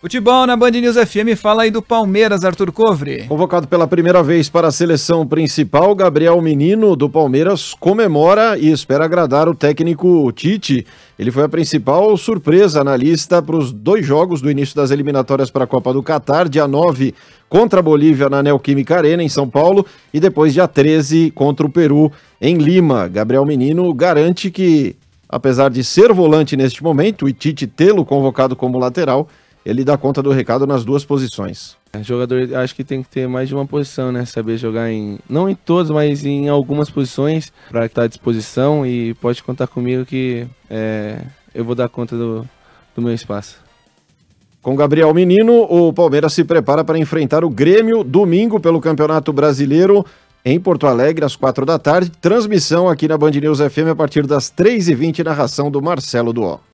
Futebol na Band News FM fala aí do Palmeiras, Arthur Covre. Convocado pela primeira vez para a seleção principal, Gabriel Menino do Palmeiras comemora e espera agradar o técnico Tite. Ele foi a principal surpresa na lista para os dois jogos do início das eliminatórias para a Copa do Catar, dia 9 contra a Bolívia na Neoquímica Arena, em São Paulo, e depois dia 13 contra o Peru, em Lima. Gabriel Menino garante que, apesar de ser volante neste momento e Tite tê-lo convocado como lateral, ele dá conta do recado nas duas posições. O é, jogador acho que tem que ter mais de uma posição, né? Saber jogar em. Não em todas, mas em algumas posições para estar à disposição e pode contar comigo que é, eu vou dar conta do, do meu espaço. Com Gabriel Menino, o Palmeiras se prepara para enfrentar o Grêmio domingo pelo Campeonato Brasileiro em Porto Alegre, às quatro da tarde. Transmissão aqui na Band News FM a partir das três e vinte, narração do Marcelo Duó.